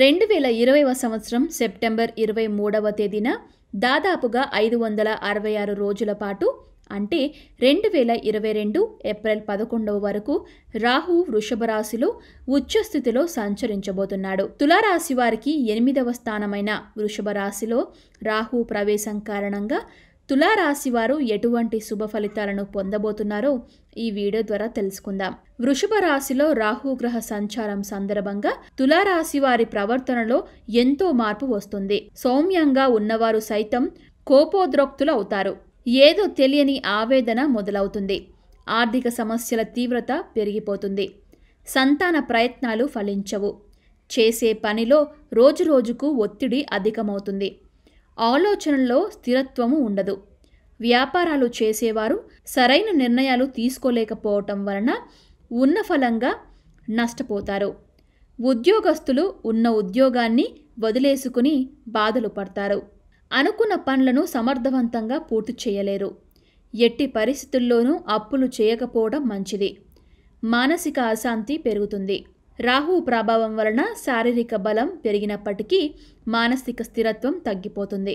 రెండు వేల ఇరవైవ సంవత్సరం సెప్టెంబర్ ఇరవై మూడవ తేదీన దాదాపుగా ఐదు వందల అరవై ఆరు రోజుల పాటు అంటే రెండు వేల ఇరవై రెండు ఏప్రిల్ పదకొండవ వరకు రాహు వృషభ రాశిలో ఉచ్చస్థితిలో సంచరించబోతున్నాడు తులారాశి వారికి ఎనిమిదవ స్థానమైన వృషభ రాశిలో రాహు ప్రవేశం కారణంగా తులారాశివారు ఎటువంటి శుభ ఫలితాలను పొందబోతున్నారో ఈ వీడియో ద్వారా తెలుసుకుందాం వృషభ రాశిలో రాహుగ్రహ సంచారం సందర్భంగా తులారాశి వారి ప్రవర్తనలో ఎంతో మార్పు వస్తుంది సౌమ్యంగా ఉన్నవారు సైతం కోపోద్రోక్తులు అవుతారు ఏదో తెలియని ఆవేదన మొదలవుతుంది ఆర్థిక సమస్యల తీవ్రత పెరిగిపోతుంది సంతాన ప్రయత్నాలు ఫలించవు చేసే పనిలో రోజురోజుకు ఒత్తిడి అధికమవుతుంది ఆలోచనల్లో స్థిరత్వము ఉండదు వ్యాపారాలు చేసేవారు సరైన నిర్ణయాలు తీసుకోలేకపోవటం వలన ఉన్న ఫలంగా నష్టపోతారు ఉద్యోగస్తులు ఉన్న ఉద్యోగాన్ని వదిలేసుకుని బాధలు పడతారు అనుకున్న పనులను సమర్థవంతంగా పూర్తి చేయలేరు ఎట్టి పరిస్థితుల్లోనూ అప్పులు చేయకపోవడం మంచిది మానసిక అశాంతి పెరుగుతుంది రాహు ప్రభావం వలన శారీరక బలం పెరిగినప్పటికీ మానసిక స్థిరత్వం తగ్గిపోతుంది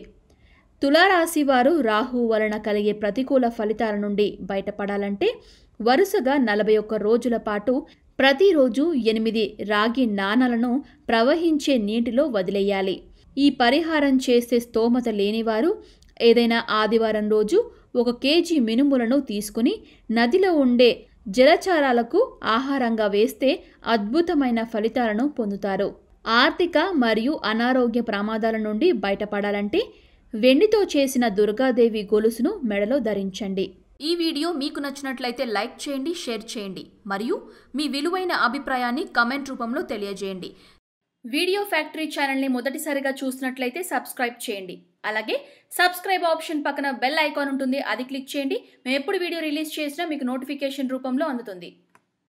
తులారాశి వారు రాహు వలన కలిగే ప్రతికూల ఫలితాల నుండి బయటపడాలంటే వరుసగా నలభై ఒక్క రోజుల పాటు ప్రతిరోజు ఎనిమిది రాగి నాణాలను ప్రవహించే నీటిలో వదిలేయాలి ఈ పరిహారం చేసే స్తోమత లేనివారు ఏదైనా ఆదివారం రోజు ఒక కేజీ మినుములను తీసుకుని నదిలో ఉండే జలచారాలకు ఆహారంగా వేస్తే అద్భుతమైన ఫలితాలను పొందుతారు ఆర్థిక మరియు అనారోగ్య ప్రమాదాల నుండి బయటపడాలంటే వెండితో చేసిన దుర్గాదేవి గొలుసును మెడలో ధరించండి ఈ వీడియో మీకు నచ్చినట్లయితే లైక్ చేయండి షేర్ చేయండి మరియు మీ విలువైన అభిప్రాయాన్ని కమెంట్ రూపంలో తెలియజేయండి వీడియో ఫ్యాక్టరీ ఛానల్ని మొదటిసారిగా చూసినట్లయితే సబ్స్క్రైబ్ చేయండి అలాగే సబ్స్క్రైబ్ ఆప్షన్ పక్కన బెల్ ఐకాన్ ఉంటుంది అది క్లిక్ చేయండి మేము ఎప్పుడు వీడియో రిలీజ్ చేసినా మీకు నోటిఫికేషన్ రూపంలో అందుతుంది